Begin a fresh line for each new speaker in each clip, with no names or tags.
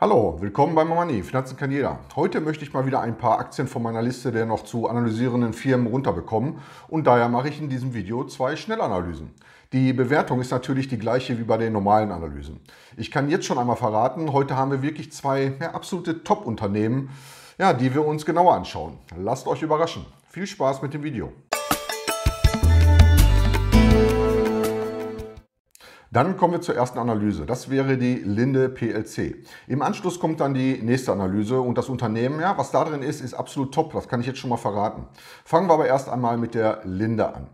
Hallo, willkommen bei Mamani, Finanzen kann jeder. Heute möchte ich mal wieder ein paar Aktien von meiner Liste der noch zu analysierenden Firmen runterbekommen und daher mache ich in diesem Video zwei Schnellanalysen. Die Bewertung ist natürlich die gleiche wie bei den normalen Analysen. Ich kann jetzt schon einmal verraten, heute haben wir wirklich zwei ja, absolute Top-Unternehmen, ja, die wir uns genauer anschauen. Lasst euch überraschen. Viel Spaß mit dem Video. Dann kommen wir zur ersten Analyse. Das wäre die Linde PLC. Im Anschluss kommt dann die nächste Analyse und das Unternehmen, ja, was da drin ist, ist absolut top. Das kann ich jetzt schon mal verraten. Fangen wir aber erst einmal mit der Linde an.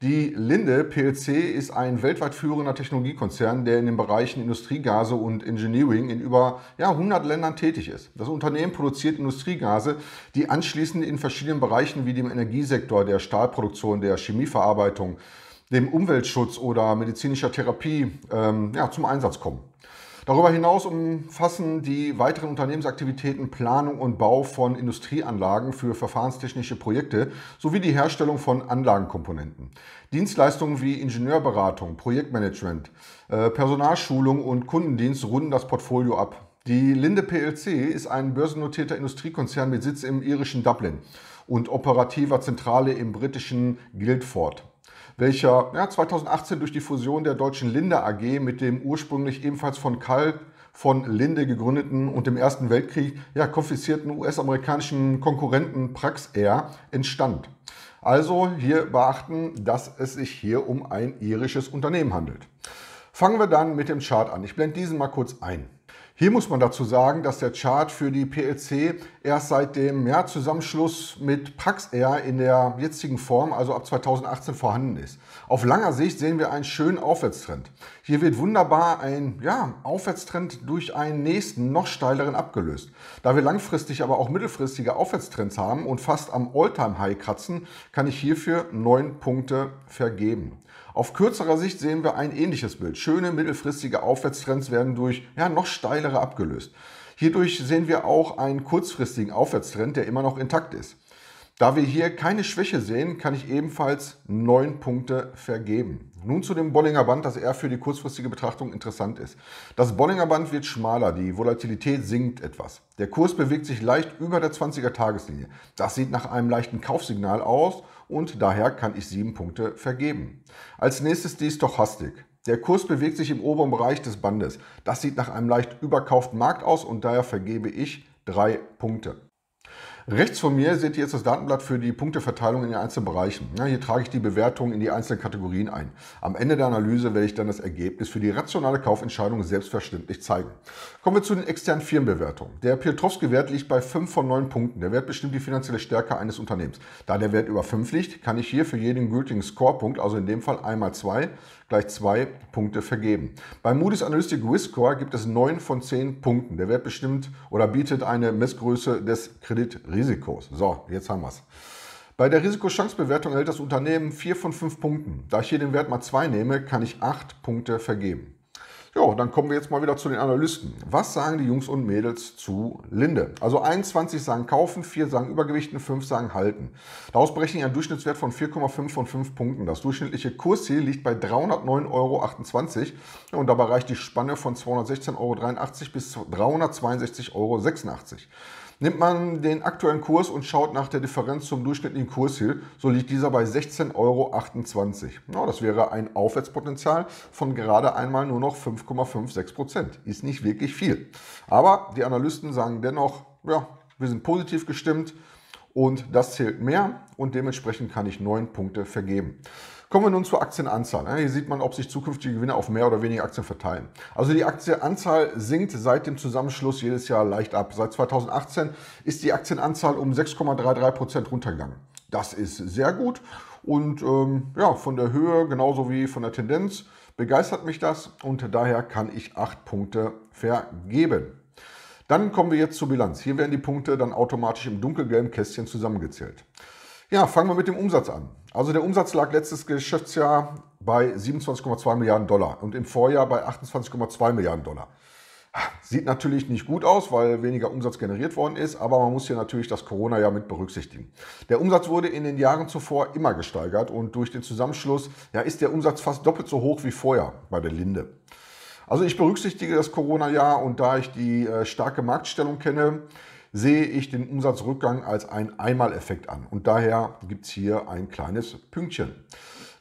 Die Linde PLC ist ein weltweit führender Technologiekonzern, der in den Bereichen Industriegase und Engineering in über ja, 100 Ländern tätig ist. Das Unternehmen produziert Industriegase, die anschließend in verschiedenen Bereichen wie dem Energiesektor, der Stahlproduktion, der Chemieverarbeitung, dem Umweltschutz oder medizinischer Therapie ähm, ja, zum Einsatz kommen. Darüber hinaus umfassen die weiteren Unternehmensaktivitäten Planung und Bau von Industrieanlagen für verfahrenstechnische Projekte sowie die Herstellung von Anlagenkomponenten. Dienstleistungen wie Ingenieurberatung, Projektmanagement, äh, Personalschulung und Kundendienst runden das Portfolio ab. Die Linde PLC ist ein börsennotierter Industriekonzern mit Sitz im irischen Dublin und operativer Zentrale im britischen Guildford welcher ja, 2018 durch die Fusion der Deutschen Linde AG mit dem ursprünglich ebenfalls von Kalb von Linde gegründeten und im Ersten Weltkrieg ja, konfiszierten US-amerikanischen Konkurrenten Prax Air entstand. Also hier beachten, dass es sich hier um ein irisches Unternehmen handelt. Fangen wir dann mit dem Chart an. Ich blende diesen mal kurz ein. Hier muss man dazu sagen, dass der Chart für die PLC erst seit dem ja, Zusammenschluss mit Praxair in der jetzigen Form, also ab 2018, vorhanden ist. Auf langer Sicht sehen wir einen schönen Aufwärtstrend. Hier wird wunderbar ein ja, Aufwärtstrend durch einen nächsten, noch steileren abgelöst. Da wir langfristig, aber auch mittelfristige Aufwärtstrends haben und fast am Alltime high kratzen, kann ich hierfür neun Punkte vergeben. Auf kürzerer Sicht sehen wir ein ähnliches Bild. Schöne mittelfristige Aufwärtstrends werden durch ja, noch steilere abgelöst. Hierdurch sehen wir auch einen kurzfristigen Aufwärtstrend, der immer noch intakt ist. Da wir hier keine Schwäche sehen, kann ich ebenfalls 9 Punkte vergeben. Nun zu dem Bollinger Band, das eher für die kurzfristige Betrachtung interessant ist. Das Bollinger Band wird schmaler, die Volatilität sinkt etwas. Der Kurs bewegt sich leicht über der 20er Tageslinie. Das sieht nach einem leichten Kaufsignal aus und daher kann ich sieben Punkte vergeben. Als nächstes die Stochastik. Der Kurs bewegt sich im oberen Bereich des Bandes. Das sieht nach einem leicht überkauften Markt aus und daher vergebe ich drei Punkte. Rechts von mir seht ihr jetzt das Datenblatt für die Punkteverteilung in den einzelnen Bereichen. Ja, hier trage ich die Bewertung in die einzelnen Kategorien ein. Am Ende der Analyse werde ich dann das Ergebnis für die rationale Kaufentscheidung selbstverständlich zeigen. Kommen wir zu den externen Firmenbewertungen. Der Piotrowski-Wert liegt bei 5 von 9 Punkten. Der Wert bestimmt die finanzielle Stärke eines Unternehmens. Da der Wert über 5 liegt, kann ich hier für jeden gültigen Scorepunkt, also in dem Fall einmal 2, gleich zwei Punkte vergeben. Bei Moody's Analytic Risk Score gibt es neun von zehn Punkten. Der Wert bestimmt oder bietet eine Messgröße des Kreditrisikos. So, jetzt haben wir es. Bei der Risikochancebewertung erhält das Unternehmen vier von fünf Punkten. Da ich hier den Wert mal zwei nehme, kann ich acht Punkte vergeben. Ja, dann kommen wir jetzt mal wieder zu den Analysten. Was sagen die Jungs und Mädels zu Linde? Also 21 sagen kaufen, 4 sagen Übergewichten, 5 sagen halten. Daraus berechne ich einen Durchschnittswert von 4,5 von 5 Punkten. Das durchschnittliche Kursziel liegt bei 309,28 Euro und dabei reicht die Spanne von 216,83 Euro bis 362,86 Euro. Nimmt man den aktuellen Kurs und schaut nach der Differenz zum durchschnittlichen Kursziel, so liegt dieser bei 16,28 Euro. Ja, das wäre ein Aufwärtspotenzial von gerade einmal nur noch 5,56 Prozent. Ist nicht wirklich viel. Aber die Analysten sagen dennoch, ja, wir sind positiv gestimmt und das zählt mehr und dementsprechend kann ich 9 Punkte vergeben. Kommen wir nun zur Aktienanzahl. Ne? Hier sieht man, ob sich zukünftige Gewinne auf mehr oder weniger Aktien verteilen. Also die Aktienanzahl sinkt seit dem Zusammenschluss jedes Jahr leicht ab. Seit 2018 ist die Aktienanzahl um 6,33 Prozent runtergegangen. Das ist sehr gut und ähm, ja, von der Höhe genauso wie von der Tendenz begeistert mich das und daher kann ich acht Punkte vergeben. Dann kommen wir jetzt zur Bilanz. Hier werden die Punkte dann automatisch im dunkelgelben Kästchen zusammengezählt. Ja, fangen wir mit dem Umsatz an. Also der Umsatz lag letztes Geschäftsjahr bei 27,2 Milliarden Dollar und im Vorjahr bei 28,2 Milliarden Dollar. Sieht natürlich nicht gut aus, weil weniger Umsatz generiert worden ist, aber man muss hier natürlich das Corona-Jahr mit berücksichtigen. Der Umsatz wurde in den Jahren zuvor immer gesteigert und durch den Zusammenschluss ja, ist der Umsatz fast doppelt so hoch wie vorher bei der Linde. Also ich berücksichtige das Corona-Jahr und da ich die äh, starke Marktstellung kenne, sehe ich den Umsatzrückgang als einen Einmaleffekt an. Und daher gibt es hier ein kleines Pünktchen.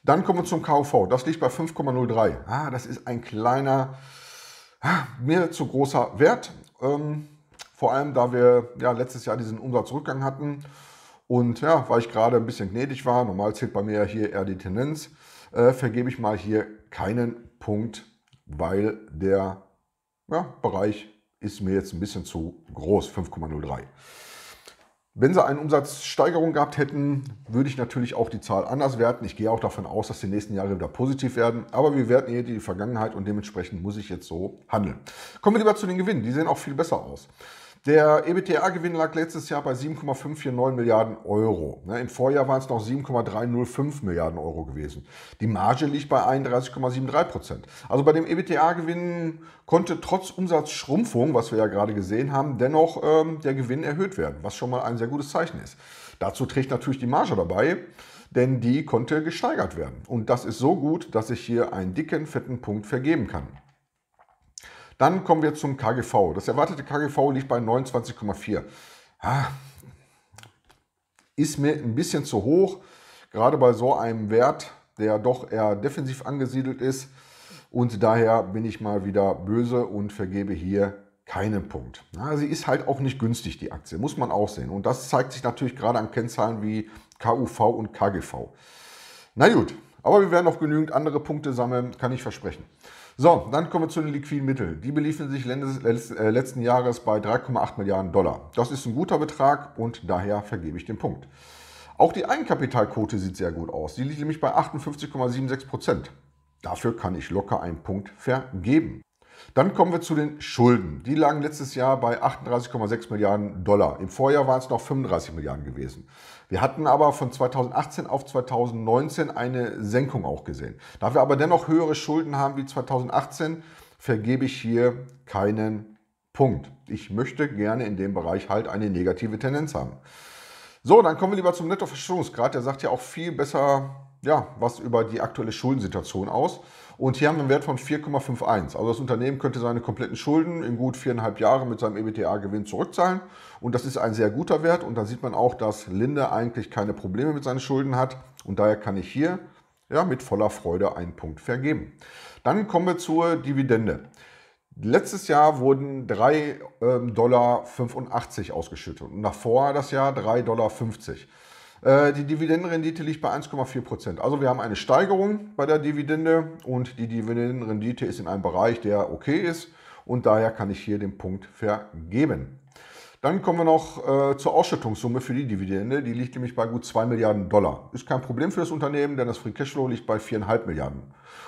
Dann kommen wir zum KV. Das liegt bei 5,03. Ah, das ist ein kleiner, ah, mir zu großer Wert. Ähm, vor allem, da wir ja, letztes Jahr diesen Umsatzrückgang hatten. Und ja, weil ich gerade ein bisschen gnädig war, normal zählt bei mir hier eher die Tendenz, äh, vergebe ich mal hier keinen Punkt, weil der ja, Bereich ist mir jetzt ein bisschen zu groß, 5,03. Wenn sie eine Umsatzsteigerung gehabt hätten, würde ich natürlich auch die Zahl anders werten. Ich gehe auch davon aus, dass die nächsten Jahre wieder positiv werden. Aber wir werten hier die Vergangenheit und dementsprechend muss ich jetzt so handeln. Kommen wir lieber zu den Gewinnen. Die sehen auch viel besser aus. Der EBTA-Gewinn lag letztes Jahr bei 7,549 Milliarden Euro. Ne, Im Vorjahr waren es noch 7,305 Milliarden Euro gewesen. Die Marge liegt bei 31,73 Prozent. Also bei dem EBTA-Gewinn konnte trotz Umsatzschrumpfung, was wir ja gerade gesehen haben, dennoch ähm, der Gewinn erhöht werden, was schon mal ein sehr gutes Zeichen ist. Dazu trägt natürlich die Marge dabei, denn die konnte gesteigert werden. Und das ist so gut, dass ich hier einen dicken, fetten Punkt vergeben kann. Dann kommen wir zum KGV. Das erwartete KGV liegt bei 29,4. Ah, ist mir ein bisschen zu hoch, gerade bei so einem Wert, der doch eher defensiv angesiedelt ist. Und daher bin ich mal wieder böse und vergebe hier keinen Punkt. Na, sie ist halt auch nicht günstig, die Aktie, muss man auch sehen. Und das zeigt sich natürlich gerade an Kennzahlen wie KUV und KGV. Na gut, aber wir werden noch genügend andere Punkte sammeln, kann ich versprechen. So, dann kommen wir zu den liquiden Mitteln. Die beliefen sich äh, letzten Jahres bei 3,8 Milliarden Dollar. Das ist ein guter Betrag und daher vergebe ich den Punkt. Auch die Eigenkapitalquote sieht sehr gut aus. Die liegt nämlich bei 58,76 Prozent. Dafür kann ich locker einen Punkt vergeben. Dann kommen wir zu den Schulden. Die lagen letztes Jahr bei 38,6 Milliarden Dollar. Im Vorjahr waren es noch 35 Milliarden gewesen. Wir hatten aber von 2018 auf 2019 eine Senkung auch gesehen. Da wir aber dennoch höhere Schulden haben wie 2018, vergebe ich hier keinen Punkt. Ich möchte gerne in dem Bereich halt eine negative Tendenz haben. So, dann kommen wir lieber zum Nettoverschuldungsgrad. Der sagt ja auch viel besser ja, was über die aktuelle Schuldensituation aus. Und hier haben wir einen Wert von 4,51. Also das Unternehmen könnte seine kompletten Schulden in gut viereinhalb Jahren mit seinem EBTA-Gewinn zurückzahlen. Und das ist ein sehr guter Wert. Und da sieht man auch, dass Linde eigentlich keine Probleme mit seinen Schulden hat. Und daher kann ich hier ja, mit voller Freude einen Punkt vergeben. Dann kommen wir zur Dividende. Letztes Jahr wurden 3,85 ähm, Dollar ausgeschüttet und davor das Jahr 3,50 Dollar. Äh, die Dividendenrendite liegt bei 1,4 Also wir haben eine Steigerung bei der Dividende und die Dividendenrendite ist in einem Bereich, der okay ist und daher kann ich hier den Punkt vergeben. Dann kommen wir noch äh, zur Ausschüttungssumme für die Dividende. Die liegt nämlich bei gut 2 Milliarden Dollar. Ist kein Problem für das Unternehmen, denn das Free Cashflow liegt bei 4,5 Milliarden.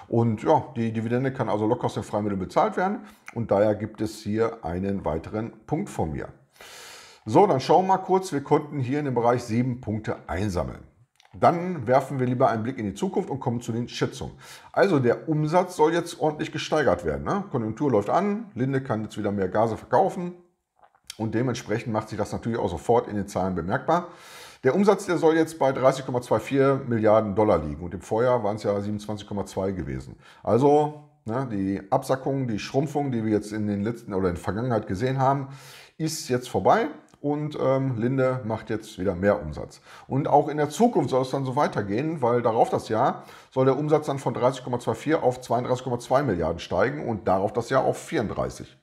Und ja, die Dividende kann also locker aus den Freimitteln bezahlt werden. Und daher gibt es hier einen weiteren Punkt von mir. So, dann schauen wir mal kurz. Wir konnten hier in dem Bereich sieben Punkte einsammeln. Dann werfen wir lieber einen Blick in die Zukunft und kommen zu den Schätzungen. Also der Umsatz soll jetzt ordentlich gesteigert werden. Ne? Konjunktur läuft an, Linde kann jetzt wieder mehr Gase verkaufen und dementsprechend macht sich das natürlich auch sofort in den Zahlen bemerkbar. Der Umsatz, der soll jetzt bei 30,24 Milliarden Dollar liegen und im Vorjahr waren es ja 27,2 gewesen. Also ne, die Absackung, die Schrumpfung, die wir jetzt in den letzten oder in der Vergangenheit gesehen haben, ist jetzt vorbei und ähm, Linde macht jetzt wieder mehr Umsatz. Und auch in der Zukunft soll es dann so weitergehen, weil darauf das Jahr soll der Umsatz dann von 30,24 auf 32,2 Milliarden steigen und darauf das Jahr auf 34.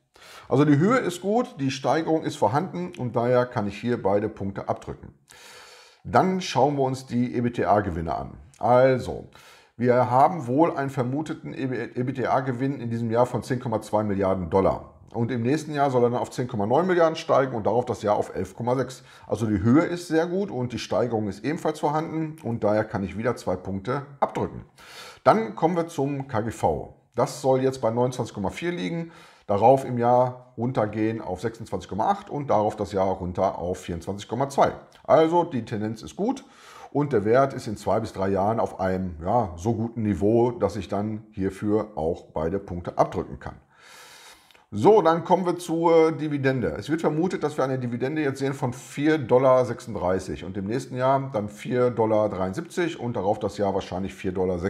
Also die Höhe ist gut, die Steigerung ist vorhanden und daher kann ich hier beide Punkte abdrücken. Dann schauen wir uns die EBTA-Gewinne an. Also, wir haben wohl einen vermuteten EBTA-Gewinn in diesem Jahr von 10,2 Milliarden Dollar. Und im nächsten Jahr soll er dann auf 10,9 Milliarden steigen und darauf das Jahr auf 11,6. Also die Höhe ist sehr gut und die Steigerung ist ebenfalls vorhanden und daher kann ich wieder zwei Punkte abdrücken. Dann kommen wir zum KGV. Das soll jetzt bei 29,4 liegen, darauf im Jahr runtergehen auf 26,8 und darauf das Jahr runter auf 24,2. Also die Tendenz ist gut und der Wert ist in zwei bis drei Jahren auf einem ja, so guten Niveau, dass ich dann hierfür auch beide Punkte abdrücken kann. So, dann kommen wir zur Dividende. Es wird vermutet, dass wir eine Dividende jetzt sehen von 4,36 Dollar und im nächsten Jahr dann 4,73 Dollar und darauf das Jahr wahrscheinlich 4,76 Dollar.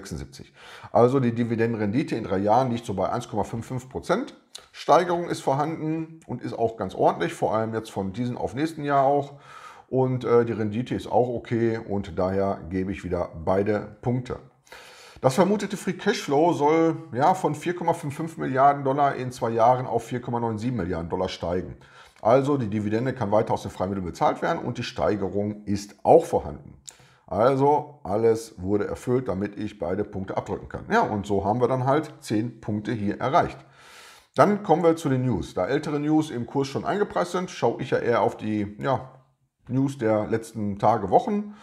Also die Dividendenrendite in drei Jahren liegt so bei 1,55 Prozent. Steigerung ist vorhanden und ist auch ganz ordentlich, vor allem jetzt von diesem auf nächsten Jahr auch. Und äh, die Rendite ist auch okay und daher gebe ich wieder beide Punkte. Das vermutete Free Cashflow soll ja, von 4,55 Milliarden Dollar in zwei Jahren auf 4,97 Milliarden Dollar steigen. Also die Dividende kann weiter aus den Freimitteln bezahlt werden und die Steigerung ist auch vorhanden. Also alles wurde erfüllt, damit ich beide Punkte abdrücken kann. Ja, und so haben wir dann halt 10 Punkte hier erreicht. Dann kommen wir zu den News. Da ältere News im Kurs schon eingepreist sind, schaue ich ja eher auf die ja, News der letzten Tage, Wochen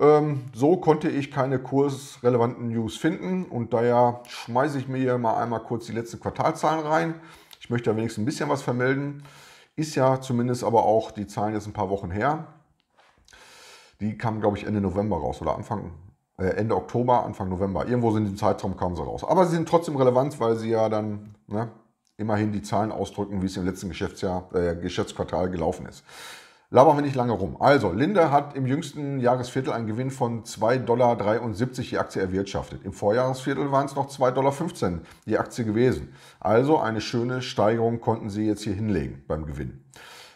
ähm, so konnte ich keine kursrelevanten News finden und daher schmeiße ich mir hier mal einmal kurz die letzten Quartalzahlen rein. Ich möchte da wenigstens ein bisschen was vermelden. Ist ja zumindest aber auch die Zahlen jetzt ein paar Wochen her. Die kamen, glaube ich, Ende November raus oder Anfang, äh, Ende Oktober, Anfang November. Irgendwo in diesem Zeitraum kamen sie raus. Aber sie sind trotzdem relevant, weil sie ja dann ne, immerhin die Zahlen ausdrücken, wie es im letzten Geschäftsjahr, äh, Geschäftsquartal gelaufen ist. Labern wir nicht lange rum. Also, Linde hat im jüngsten Jahresviertel einen Gewinn von 2,73 Dollar die Aktie erwirtschaftet. Im Vorjahresviertel waren es noch 2,15 Dollar die Aktie gewesen. Also eine schöne Steigerung konnten sie jetzt hier hinlegen beim Gewinn.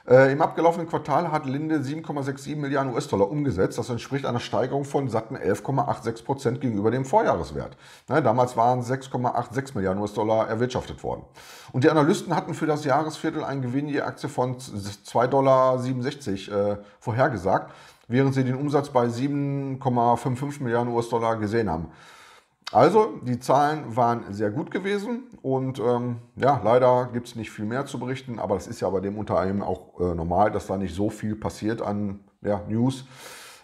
Äh, Im abgelaufenen Quartal hat Linde 7,67 Milliarden US-Dollar umgesetzt. Das entspricht einer Steigerung von satten 11,86 Prozent gegenüber dem Vorjahreswert. Ne, damals waren 6,86 Milliarden US-Dollar erwirtschaftet worden. Und die Analysten hatten für das Jahresviertel einen Gewinn je Aktie von 2,67 Dollar äh, vorhergesagt, während sie den Umsatz bei 7,55 Milliarden US-Dollar gesehen haben. Also, die Zahlen waren sehr gut gewesen. Und ähm, ja, leider gibt es nicht viel mehr zu berichten, aber das ist ja bei dem Unternehmen auch äh, normal, dass da nicht so viel passiert an ja, News.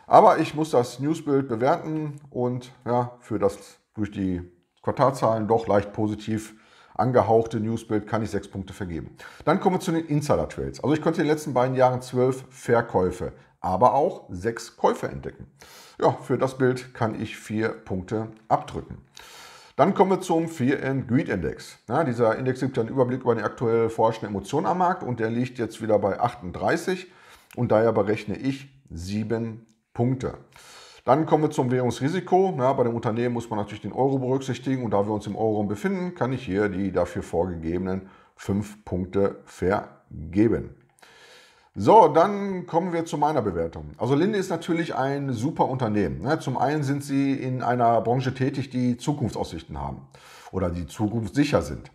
Aber ich muss das Newsbild bewerten und ja, für das durch die Quartalzahlen doch leicht positiv angehauchte Newsbild kann ich sechs Punkte vergeben. Dann kommen wir zu den Insider-Trades. Also ich konnte in den letzten beiden Jahren zwölf Verkäufe, aber auch sechs Käufe entdecken. Ja, für das Bild kann ich vier Punkte abdrücken. Dann kommen wir zum Fear and Greed Index. Ja, dieser Index gibt einen Überblick über die aktuell vorherrschende Emotion am Markt und der liegt jetzt wieder bei 38 und daher berechne ich 7 Punkte. Dann kommen wir zum Währungsrisiko. Ja, bei dem Unternehmen muss man natürlich den Euro berücksichtigen und da wir uns im Euro befinden, kann ich hier die dafür vorgegebenen 5 Punkte vergeben. So, dann kommen wir zu meiner Bewertung. Also Linde ist natürlich ein super Unternehmen. Ne? Zum einen sind sie in einer Branche tätig, die Zukunftsaussichten haben oder die zukunftssicher sind.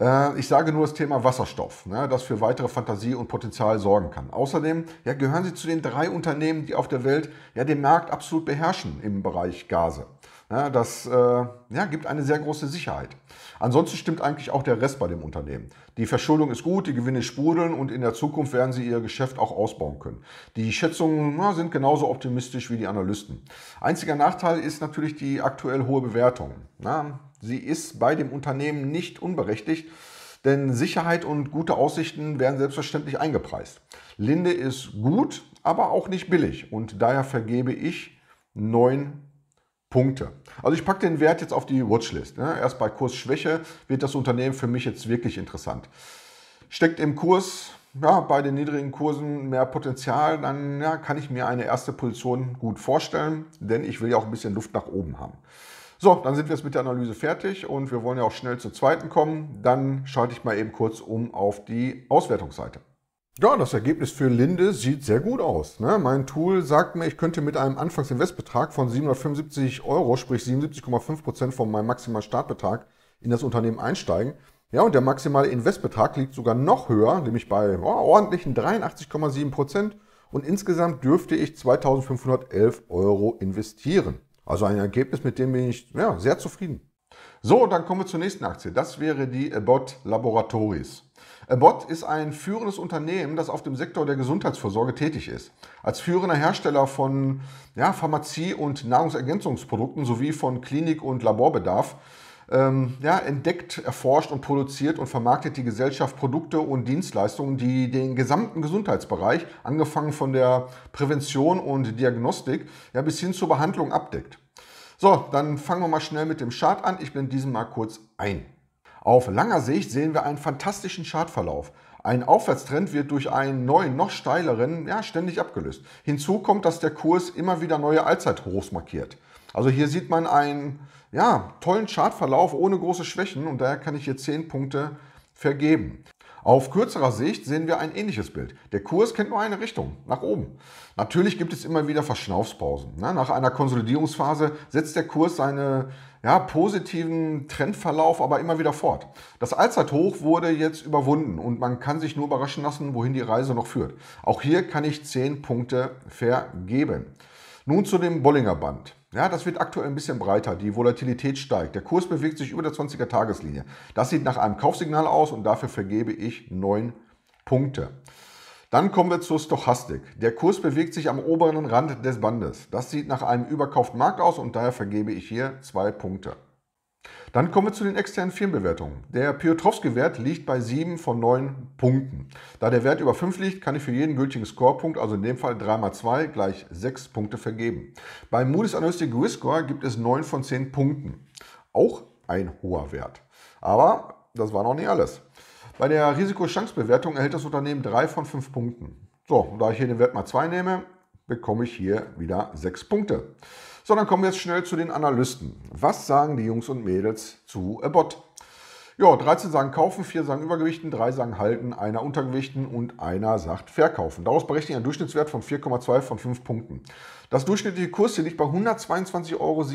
Äh, ich sage nur das Thema Wasserstoff, ne? das für weitere Fantasie und Potenzial sorgen kann. Außerdem gehören sie zu den drei Unternehmen, die auf der Welt den Markt absolut beherrschen im Bereich Gase. Ja, das äh, ja, gibt eine sehr große Sicherheit. Ansonsten stimmt eigentlich auch der Rest bei dem Unternehmen. Die Verschuldung ist gut, die Gewinne sprudeln und in der Zukunft werden sie ihr Geschäft auch ausbauen können. Die Schätzungen na, sind genauso optimistisch wie die Analysten. Einziger Nachteil ist natürlich die aktuell hohe Bewertung. Na, sie ist bei dem Unternehmen nicht unberechtigt, denn Sicherheit und gute Aussichten werden selbstverständlich eingepreist. Linde ist gut, aber auch nicht billig und daher vergebe ich 9 Punkte. Also ich packe den Wert jetzt auf die Watchlist. Ne? Erst bei Kursschwäche wird das Unternehmen für mich jetzt wirklich interessant. Steckt im Kurs ja, bei den niedrigen Kursen mehr Potenzial, dann ja, kann ich mir eine erste Position gut vorstellen, denn ich will ja auch ein bisschen Luft nach oben haben. So, dann sind wir jetzt mit der Analyse fertig und wir wollen ja auch schnell zur zweiten kommen. Dann schalte ich mal eben kurz um auf die Auswertungsseite. Ja, das Ergebnis für Linde sieht sehr gut aus. Ne? Mein Tool sagt mir, ich könnte mit einem Anfangsinvestbetrag von 775 Euro, sprich 77,5 Prozent von meinem maximalen Startbetrag, in das Unternehmen einsteigen. Ja, und der maximale Investbetrag liegt sogar noch höher, nämlich bei oh, ordentlichen 83,7 Prozent. Und insgesamt dürfte ich 2511 Euro investieren. Also ein Ergebnis, mit dem bin ich ja, sehr zufrieden. So, dann kommen wir zur nächsten Aktie. Das wäre die Abbott Laboratories. Abbott ist ein führendes Unternehmen, das auf dem Sektor der Gesundheitsvorsorge tätig ist. Als führender Hersteller von ja, Pharmazie- und Nahrungsergänzungsprodukten sowie von Klinik- und Laborbedarf ähm, ja, entdeckt, erforscht und produziert und vermarktet die Gesellschaft Produkte und Dienstleistungen, die den gesamten Gesundheitsbereich, angefangen von der Prävention und Diagnostik ja, bis hin zur Behandlung abdeckt. So, dann fangen wir mal schnell mit dem Chart an. Ich blende diesen mal kurz ein. Auf langer Sicht sehen wir einen fantastischen Chartverlauf. Ein Aufwärtstrend wird durch einen neuen, noch steileren ja, ständig abgelöst. Hinzu kommt, dass der Kurs immer wieder neue Allzeithochs markiert. Also hier sieht man einen ja, tollen Chartverlauf ohne große Schwächen und daher kann ich hier 10 Punkte vergeben. Auf kürzerer Sicht sehen wir ein ähnliches Bild. Der Kurs kennt nur eine Richtung, nach oben. Natürlich gibt es immer wieder Verschnaufspausen. Nach einer Konsolidierungsphase setzt der Kurs seine ja, positiven Trendverlauf aber immer wieder fort. Das Allzeithoch wurde jetzt überwunden und man kann sich nur überraschen lassen, wohin die Reise noch führt. Auch hier kann ich 10 Punkte vergeben. Nun zu dem Bollinger Band. Ja, das wird aktuell ein bisschen breiter. Die Volatilität steigt. Der Kurs bewegt sich über der 20er Tageslinie. Das sieht nach einem Kaufsignal aus und dafür vergebe ich 9 Punkte. Dann kommen wir zur Stochastik. Der Kurs bewegt sich am oberen Rand des Bandes. Das sieht nach einem überkauften Markt aus und daher vergebe ich hier zwei Punkte. Dann kommen wir zu den externen Firmenbewertungen. Der Piotrowski-Wert liegt bei 7 von 9 Punkten. Da der Wert über 5 liegt, kann ich für jeden gültigen Scorepunkt, also in dem Fall 3 mal 2, gleich 6 Punkte vergeben. Beim Moody's Analytic Risk Score gibt es 9 von 10 Punkten. Auch ein hoher Wert. Aber das war noch nicht alles. Bei der Risiko-Chance-Bewertung erhält das Unternehmen 3 von 5 Punkten. So, und da ich hier den Wert mal 2 nehme, bekomme ich hier wieder 6 Punkte. So, dann kommen wir jetzt schnell zu den Analysten. Was sagen die Jungs und Mädels zu Abbott? Ja, 13 sagen kaufen, 4 sagen übergewichten, 3 sagen halten, einer untergewichten und einer sagt verkaufen. Daraus berechne ich einen Durchschnittswert von 4,2 von 5 Punkten. Das durchschnittliche Kurs hier liegt bei 122,67 Euro.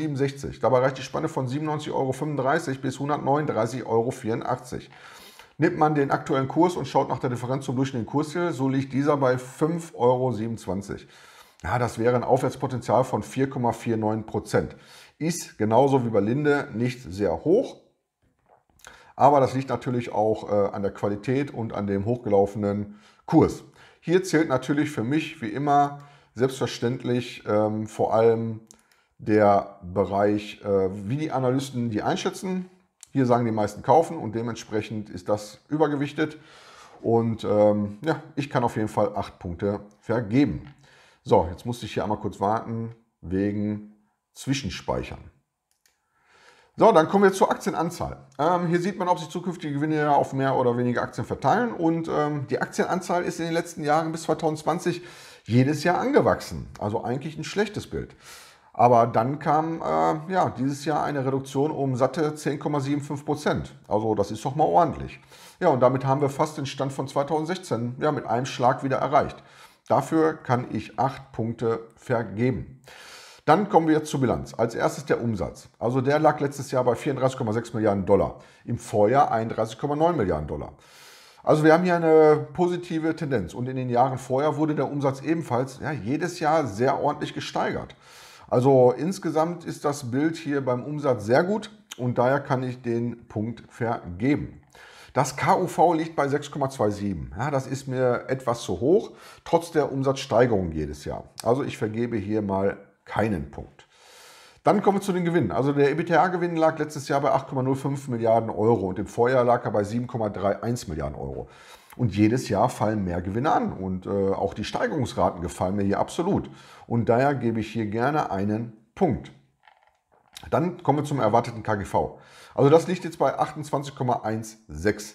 Dabei reicht die Spanne von 97,35 Euro bis 139,84 Euro nimmt man den aktuellen Kurs und schaut nach der Differenz zum durchschnittlichen Kursziel, so liegt dieser bei 5,27 Euro. Ja, das wäre ein Aufwärtspotenzial von 4,49 Prozent. Ist genauso wie bei Linde nicht sehr hoch, aber das liegt natürlich auch äh, an der Qualität und an dem hochgelaufenen Kurs. Hier zählt natürlich für mich wie immer selbstverständlich ähm, vor allem der Bereich, äh, wie die Analysten die einschätzen. Hier sagen die meisten kaufen und dementsprechend ist das übergewichtet. Und ähm, ja, ich kann auf jeden Fall 8 Punkte vergeben. So, jetzt musste ich hier einmal kurz warten wegen Zwischenspeichern. So, dann kommen wir zur Aktienanzahl. Ähm, hier sieht man, ob sich zukünftige Gewinne auf mehr oder weniger Aktien verteilen. Und ähm, die Aktienanzahl ist in den letzten Jahren bis 2020 jedes Jahr angewachsen. Also eigentlich ein schlechtes Bild. Aber dann kam äh, ja, dieses Jahr eine Reduktion um satte 10,75 Prozent. Also das ist doch mal ordentlich. Ja, und damit haben wir fast den Stand von 2016 ja, mit einem Schlag wieder erreicht. Dafür kann ich acht Punkte vergeben. Dann kommen wir jetzt zur Bilanz. Als erstes der Umsatz. Also der lag letztes Jahr bei 34,6 Milliarden Dollar, im Vorjahr 31,9 Milliarden Dollar. Also wir haben hier eine positive Tendenz und in den Jahren vorher wurde der Umsatz ebenfalls ja, jedes Jahr sehr ordentlich gesteigert. Also insgesamt ist das Bild hier beim Umsatz sehr gut und daher kann ich den Punkt vergeben. Das KUV liegt bei 6,27. Ja, das ist mir etwas zu hoch, trotz der Umsatzsteigerung jedes Jahr. Also ich vergebe hier mal keinen Punkt. Dann kommen wir zu den Gewinnen. Also der ebta gewinn lag letztes Jahr bei 8,05 Milliarden Euro und im Vorjahr lag er bei 7,31 Milliarden Euro. Und jedes Jahr fallen mehr Gewinne an und äh, auch die Steigerungsraten gefallen mir hier absolut. Und daher gebe ich hier gerne einen Punkt. Dann kommen wir zum erwarteten KGV. Also das liegt jetzt bei 28,16.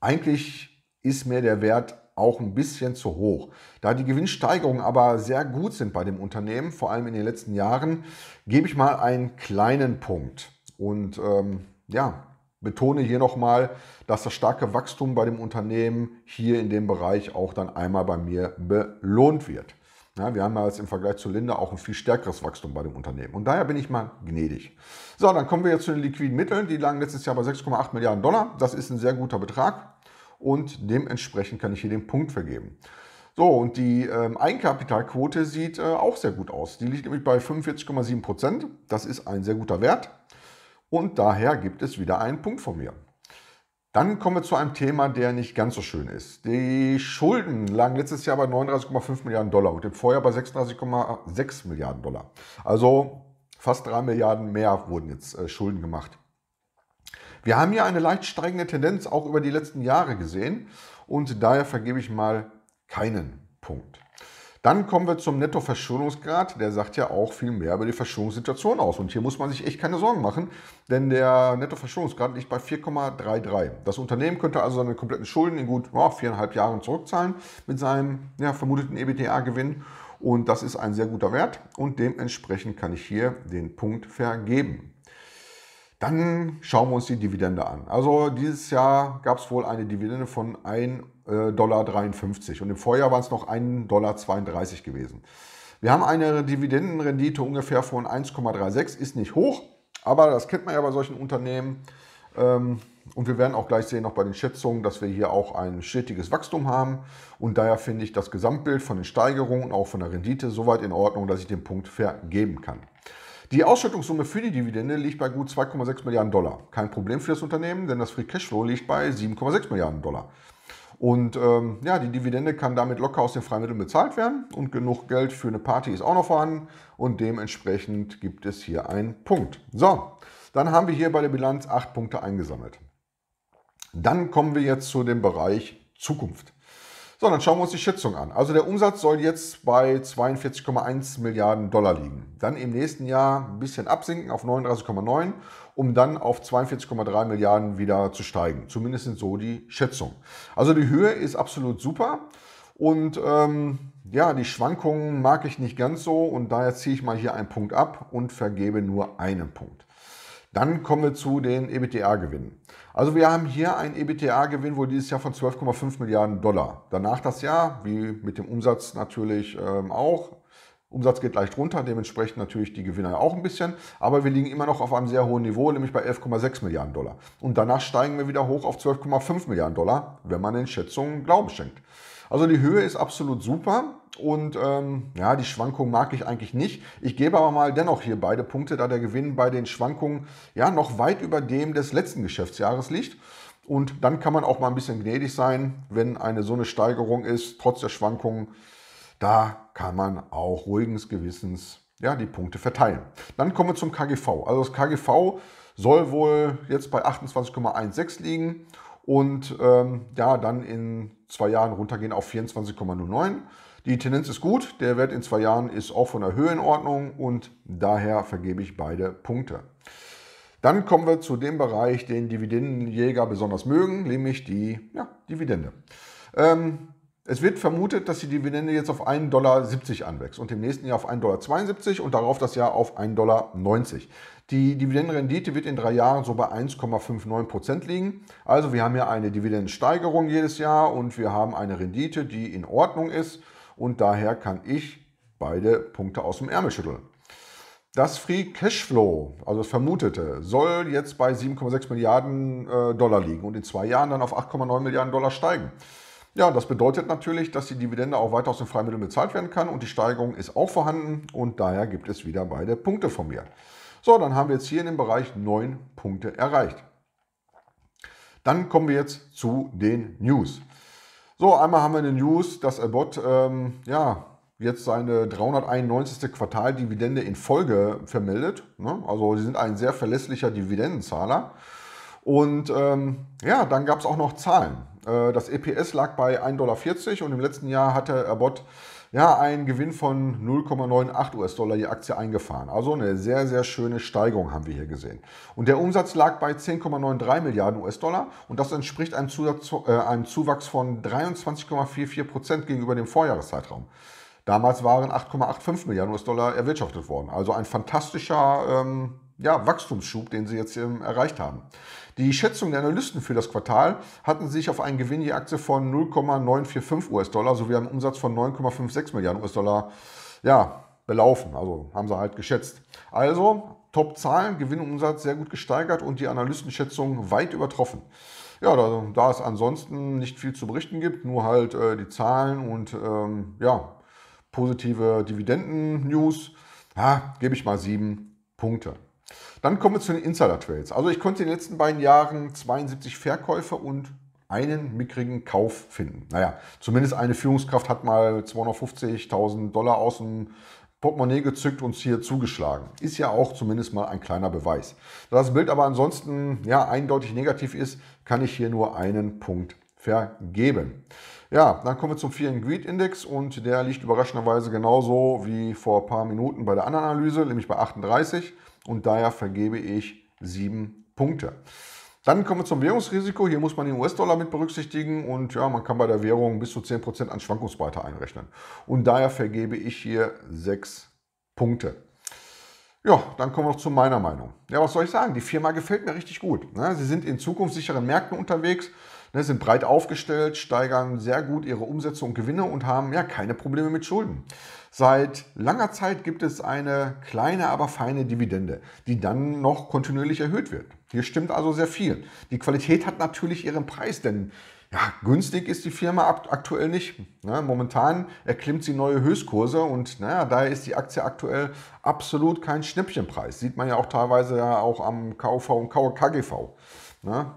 Eigentlich ist mir der Wert auch ein bisschen zu hoch. Da die Gewinnsteigerungen aber sehr gut sind bei dem Unternehmen, vor allem in den letzten Jahren, gebe ich mal einen kleinen Punkt. Und ähm, ja, betone hier nochmal, dass das starke Wachstum bei dem Unternehmen hier in dem Bereich auch dann einmal bei mir belohnt wird. Ja, wir haben ja jetzt im Vergleich zu Linde auch ein viel stärkeres Wachstum bei dem Unternehmen. Und daher bin ich mal gnädig. So, dann kommen wir jetzt zu den liquiden Mitteln. Die lagen letztes Jahr bei 6,8 Milliarden Dollar. Das ist ein sehr guter Betrag. Und dementsprechend kann ich hier den Punkt vergeben. So, und die ähm, Eigenkapitalquote sieht äh, auch sehr gut aus. Die liegt nämlich bei 45,7 Prozent. Das ist ein sehr guter Wert. Und daher gibt es wieder einen Punkt von mir. Dann kommen wir zu einem Thema, der nicht ganz so schön ist. Die Schulden lagen letztes Jahr bei 39,5 Milliarden Dollar und im Vorjahr bei 36,6 Milliarden Dollar. Also fast 3 Milliarden mehr wurden jetzt äh, Schulden gemacht. Wir haben hier eine leicht steigende Tendenz auch über die letzten Jahre gesehen und daher vergebe ich mal keinen Punkt. Dann kommen wir zum Nettoverschuldungsgrad. Der sagt ja auch viel mehr über die Verschuldungssituation aus. Und hier muss man sich echt keine Sorgen machen, denn der Nettoverschuldungsgrad liegt bei 4,33. Das Unternehmen könnte also seine kompletten Schulden in gut oh, viereinhalb Jahren zurückzahlen mit seinem ja, vermuteten EBTA-Gewinn. Und das ist ein sehr guter Wert und dementsprechend kann ich hier den Punkt vergeben. Dann schauen wir uns die Dividende an. Also dieses Jahr gab es wohl eine Dividende von 1,53 äh, Dollar und im Vorjahr waren es noch 1,32 Dollar gewesen. Wir haben eine Dividendenrendite ungefähr von 1,36, ist nicht hoch, aber das kennt man ja bei solchen Unternehmen. Ähm, und wir werden auch gleich sehen, noch bei den Schätzungen, dass wir hier auch ein stetiges Wachstum haben. Und daher finde ich das Gesamtbild von den Steigerungen und auch von der Rendite soweit in Ordnung, dass ich den Punkt vergeben kann. Die Ausschüttungssumme für die Dividende liegt bei gut 2,6 Milliarden Dollar. Kein Problem für das Unternehmen, denn das Free Cashflow liegt bei 7,6 Milliarden Dollar. Und ähm, ja, die Dividende kann damit locker aus den Freimitteln bezahlt werden und genug Geld für eine Party ist auch noch vorhanden und dementsprechend gibt es hier einen Punkt. So, dann haben wir hier bei der Bilanz acht Punkte eingesammelt. Dann kommen wir jetzt zu dem Bereich Zukunft. So, dann schauen wir uns die Schätzung an. Also der Umsatz soll jetzt bei 42,1 Milliarden Dollar liegen. Dann im nächsten Jahr ein bisschen absinken auf 39,9, um dann auf 42,3 Milliarden wieder zu steigen. Zumindest sind so die Schätzungen. Also die Höhe ist absolut super. Und ähm, ja, die Schwankungen mag ich nicht ganz so und daher ziehe ich mal hier einen Punkt ab und vergebe nur einen Punkt. Dann kommen wir zu den ebta gewinnen Also wir haben hier einen ebta gewinn wohl dieses Jahr von 12,5 Milliarden Dollar. Danach das Jahr, wie mit dem Umsatz natürlich ähm, auch. Umsatz geht leicht runter, dementsprechend natürlich die Gewinner auch ein bisschen, aber wir liegen immer noch auf einem sehr hohen Niveau, nämlich bei 11,6 Milliarden Dollar. Und danach steigen wir wieder hoch auf 12,5 Milliarden Dollar, wenn man den Schätzungen Glauben schenkt. Also die Höhe ist absolut super. Und ähm, ja, die Schwankungen mag ich eigentlich nicht. Ich gebe aber mal dennoch hier beide Punkte, da der Gewinn bei den Schwankungen ja noch weit über dem des letzten Geschäftsjahres liegt. Und dann kann man auch mal ein bisschen gnädig sein, wenn eine so eine Steigerung ist, trotz der Schwankungen. Da kann man auch ruhigens Gewissens ja, die Punkte verteilen. Dann kommen wir zum KGV. Also das KGV soll wohl jetzt bei 28,16 liegen und ähm, ja, dann in zwei Jahren runtergehen auf 24,09. Die Tendenz ist gut, der Wert in zwei Jahren ist auch von der Höhe in Ordnung und daher vergebe ich beide Punkte. Dann kommen wir zu dem Bereich, den Dividendenjäger besonders mögen, nämlich die ja, Dividende. Ähm, es wird vermutet, dass die Dividende jetzt auf 1,70 Dollar anwächst und im nächsten Jahr auf 1,72 Dollar und darauf das Jahr auf 1,90 Dollar. Die Dividendenrendite wird in drei Jahren so bei 1,59 Prozent liegen. Also wir haben hier eine Dividendensteigerung jedes Jahr und wir haben eine Rendite, die in Ordnung ist und daher kann ich beide Punkte aus dem Ärmel schütteln. Das Free Cashflow, also das Vermutete, soll jetzt bei 7,6 Milliarden äh, Dollar liegen und in zwei Jahren dann auf 8,9 Milliarden Dollar steigen. Ja, das bedeutet natürlich, dass die Dividende auch weiter aus den Freimitteln bezahlt werden kann und die Steigerung ist auch vorhanden und daher gibt es wieder beide Punkte von mir. So, dann haben wir jetzt hier in dem Bereich 9 Punkte erreicht. Dann kommen wir jetzt zu den News. So, einmal haben wir eine News, dass Abbott ähm, ja, jetzt seine 391. Quartaldividende in Folge vermeldet. Ne? Also sie sind ein sehr verlässlicher Dividendenzahler. Und ähm, ja, dann gab es auch noch Zahlen. Äh, das EPS lag bei 1,40 Dollar und im letzten Jahr hatte Abbott ja, einen Gewinn von 0,98 US-Dollar je Aktie eingefahren. Also eine sehr, sehr schöne Steigerung haben wir hier gesehen. Und der Umsatz lag bei 10,93 Milliarden US-Dollar und das entspricht einem, Zusatz, äh, einem Zuwachs von 23,44 Prozent gegenüber dem Vorjahreszeitraum. Damals waren 8,85 Milliarden US-Dollar erwirtschaftet worden. Also ein fantastischer ähm, ja, Wachstumsschub, den sie jetzt ähm, erreicht haben. Die Schätzungen der Analysten für das Quartal hatten sich auf einen Gewinn je Aktie von 0,945 US-Dollar sowie einen Umsatz von 9,56 Milliarden US-Dollar ja, belaufen. Also haben sie halt geschätzt. Also Top-Zahlen, Gewinn und Umsatz sehr gut gesteigert und die Analystenschätzung weit übertroffen. Ja, da, da, es ansonsten nicht viel zu berichten gibt, nur halt äh, die Zahlen und ähm, ja, positive Dividenden-News, ja, gebe ich mal sieben Punkte. Dann kommen wir zu den Insider-Trades. Also ich konnte in den letzten beiden Jahren 72 Verkäufe und einen mickrigen Kauf finden. Naja, zumindest eine Führungskraft hat mal 250.000 Dollar aus dem Portemonnaie gezückt und hier zugeschlagen. Ist ja auch zumindest mal ein kleiner Beweis. Da das Bild aber ansonsten ja eindeutig negativ ist, kann ich hier nur einen Punkt vergeben. Ja, dann kommen wir zum Fear and Greed Index und der liegt überraschenderweise genauso wie vor ein paar Minuten bei der anderen Analyse, nämlich bei 38 und daher vergebe ich 7 Punkte. Dann kommen wir zum Währungsrisiko. Hier muss man den US-Dollar mit berücksichtigen und ja, man kann bei der Währung bis zu 10% an Schwankungsbreite einrechnen. Und daher vergebe ich hier 6 Punkte. Ja, dann kommen wir noch zu meiner Meinung. Ja, was soll ich sagen? Die Firma gefällt mir richtig gut. Ne? Sie sind in zukunftssicheren Märkten unterwegs ne, sind breit aufgestellt, steigern sehr gut ihre Umsätze und Gewinne und haben ja keine Probleme mit Schulden. Seit langer Zeit gibt es eine kleine, aber feine Dividende, die dann noch kontinuierlich erhöht wird. Hier stimmt also sehr viel. Die Qualität hat natürlich ihren Preis, denn ja, günstig ist die Firma aktuell nicht. Ne, momentan erklimmt sie neue Höchstkurse und naja, daher ist die Aktie aktuell absolut kein Schnippchenpreis. Sieht man ja auch teilweise ja auch am KV und KGV. Ne.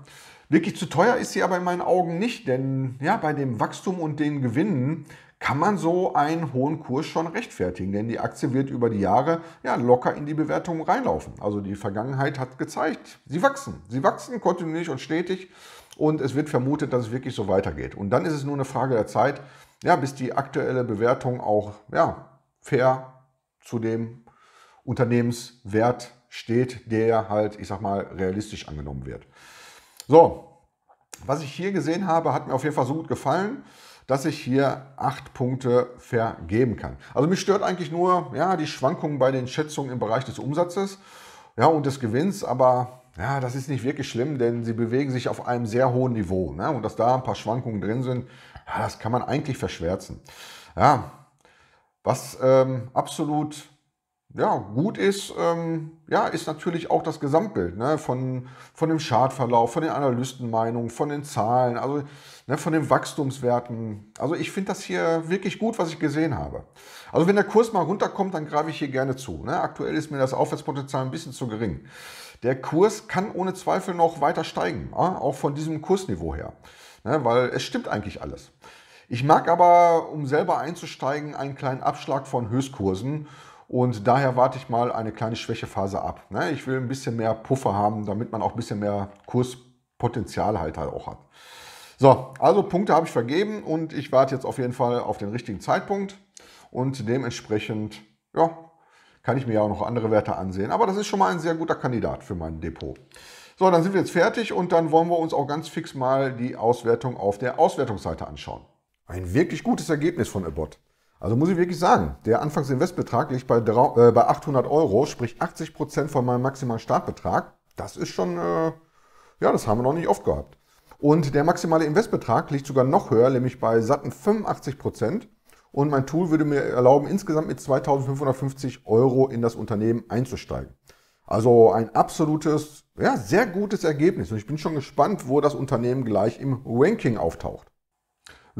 Wirklich zu teuer ist sie aber in meinen Augen nicht, denn ja, bei dem Wachstum und den Gewinnen kann man so einen hohen Kurs schon rechtfertigen, denn die Aktie wird über die Jahre ja, locker in die Bewertung reinlaufen. Also die Vergangenheit hat gezeigt, sie wachsen. Sie wachsen kontinuierlich und stetig und es wird vermutet, dass es wirklich so weitergeht. Und dann ist es nur eine Frage der Zeit, ja, bis die aktuelle Bewertung auch ja, fair zu dem Unternehmenswert steht, der halt, ich sag mal, realistisch angenommen wird. So, was ich hier gesehen habe, hat mir auf jeden Fall so gut gefallen, dass ich hier acht Punkte vergeben kann. Also mich stört eigentlich nur ja, die Schwankungen bei den Schätzungen im Bereich des Umsatzes ja, und des Gewinns, aber ja, das ist nicht wirklich schlimm, denn sie bewegen sich auf einem sehr hohen Niveau. Ne? Und dass da ein paar Schwankungen drin sind, ja, das kann man eigentlich verschwärzen. Ja, was ähm, absolut ja, gut ist, ähm, ja, ist natürlich auch das Gesamtbild ne? von, von dem Chartverlauf, von den Analystenmeinungen, von den Zahlen, also ne, von den Wachstumswerten. Also ich finde das hier wirklich gut, was ich gesehen habe. Also wenn der Kurs mal runterkommt, dann greife ich hier gerne zu. Ne? Aktuell ist mir das Aufwärtspotenzial ein bisschen zu gering. Der Kurs kann ohne Zweifel noch weiter steigen, auch von diesem Kursniveau her, ne? weil es stimmt eigentlich alles. Ich mag aber, um selber einzusteigen, einen kleinen Abschlag von Höchstkursen und daher warte ich mal eine kleine Schwächephase ab. Ne? Ich will ein bisschen mehr Puffer haben, damit man auch ein bisschen mehr Kurspotenzial halt, auch hat. So, also Punkte habe ich vergeben und ich warte jetzt auf jeden Fall auf den richtigen Zeitpunkt. Und dementsprechend, ja, kann ich mir ja auch noch andere Werte ansehen. Aber das ist schon mal ein sehr guter Kandidat für mein Depot. So, dann sind wir jetzt fertig und dann wollen wir uns auch ganz fix mal die Auswertung auf der Auswertungsseite anschauen. Ein wirklich gutes Ergebnis von Abbott. Also muss ich wirklich sagen, der Anfangsinvestbetrag liegt bei, äh, bei 800 Euro, sprich 80% Prozent von meinem maximalen Startbetrag. Das ist schon, äh, ja, das haben wir noch nicht oft gehabt. Und der maximale Investbetrag liegt sogar noch höher, nämlich bei satten 85%. Prozent. Und mein Tool würde mir erlauben, insgesamt mit 2550 Euro in das Unternehmen einzusteigen. Also ein absolutes, ja, sehr gutes Ergebnis. Und ich bin schon gespannt, wo das Unternehmen gleich im Ranking auftaucht.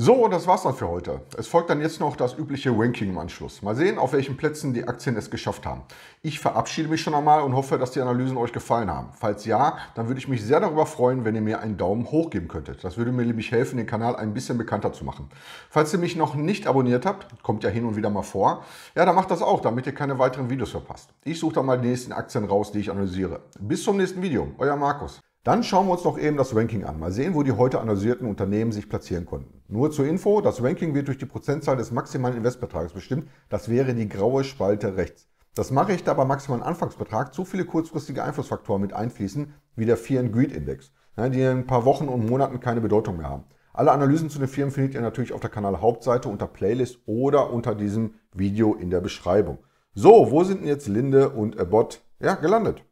So, und das war's dann für heute. Es folgt dann jetzt noch das übliche Ranking im Anschluss. Mal sehen, auf welchen Plätzen die Aktien es geschafft haben. Ich verabschiede mich schon einmal und hoffe, dass die Analysen euch gefallen haben. Falls ja, dann würde ich mich sehr darüber freuen, wenn ihr mir einen Daumen hoch geben könntet. Das würde mir nämlich helfen, den Kanal ein bisschen bekannter zu machen. Falls ihr mich noch nicht abonniert habt, kommt ja hin und wieder mal vor, ja, dann macht das auch, damit ihr keine weiteren Videos verpasst. Ich suche dann mal die nächsten Aktien raus, die ich analysiere. Bis zum nächsten Video. Euer Markus. Dann schauen wir uns noch eben das Ranking an. Mal sehen, wo die heute analysierten Unternehmen sich platzieren konnten. Nur zur Info, das Ranking wird durch die Prozentzahl des maximalen Investbetrages bestimmt. Das wäre die graue Spalte rechts. Das mache ich, da beim maximalen Anfangsbetrag zu viele kurzfristige Einflussfaktoren mit einfließen, wie der Fear and Greed Index, ne, die in ein paar Wochen und Monaten keine Bedeutung mehr haben. Alle Analysen zu den Firmen findet ihr natürlich auf der Kanal-Hauptseite unter Playlist oder unter diesem Video in der Beschreibung. So, wo sind denn jetzt Linde und Abbott ja, gelandet?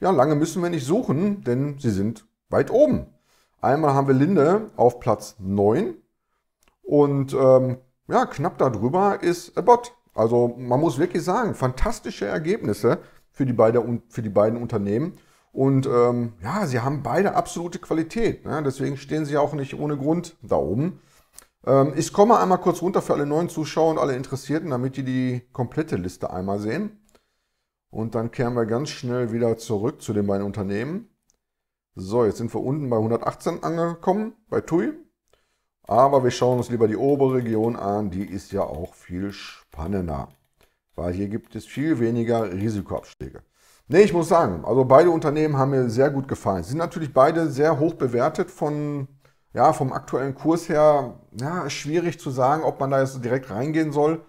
Ja, lange müssen wir nicht suchen, denn sie sind weit oben. Einmal haben wir Linde auf Platz 9 und ähm, ja, knapp darüber ist Abbott. Also man muss wirklich sagen, fantastische Ergebnisse für die, beide, für die beiden Unternehmen. Und ähm, ja, sie haben beide absolute Qualität. Ne? Deswegen stehen sie auch nicht ohne Grund da oben. Ähm, ich komme einmal kurz runter für alle neuen Zuschauer und alle Interessierten, damit die die komplette Liste einmal sehen. Und dann kehren wir ganz schnell wieder zurück zu den beiden Unternehmen. So, jetzt sind wir unten bei 118 angekommen, bei TUI. Aber wir schauen uns lieber die obere Region an, die ist ja auch viel spannender. Weil hier gibt es viel weniger Risikoabschläge. Ne, ich muss sagen, also beide Unternehmen haben mir sehr gut gefallen. Sie sind natürlich beide sehr hoch bewertet von, ja, vom aktuellen Kurs her. Ja, schwierig zu sagen, ob man da jetzt direkt reingehen soll.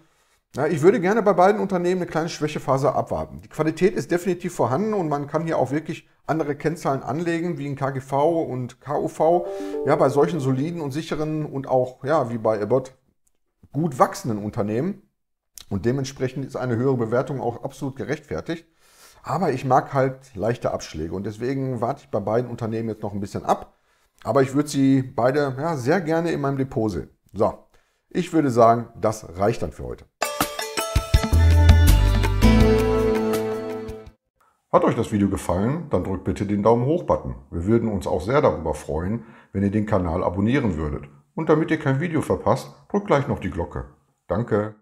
Ja, ich würde gerne bei beiden Unternehmen eine kleine Schwächephase abwarten. Die Qualität ist definitiv vorhanden und man kann hier auch wirklich andere Kennzahlen anlegen, wie in KGV und KUV. Ja, bei solchen soliden und sicheren und auch, ja, wie bei Abbott, gut wachsenden Unternehmen. Und dementsprechend ist eine höhere Bewertung auch absolut gerechtfertigt. Aber ich mag halt leichte Abschläge und deswegen warte ich bei beiden Unternehmen jetzt noch ein bisschen ab. Aber ich würde sie beide ja, sehr gerne in meinem Depot sehen. So, ich würde sagen, das reicht dann für heute. Hat euch das Video gefallen, dann drückt bitte den Daumen hoch Button. Wir würden uns auch sehr darüber freuen, wenn ihr den Kanal abonnieren würdet. Und damit ihr kein Video verpasst, drückt gleich noch die Glocke. Danke!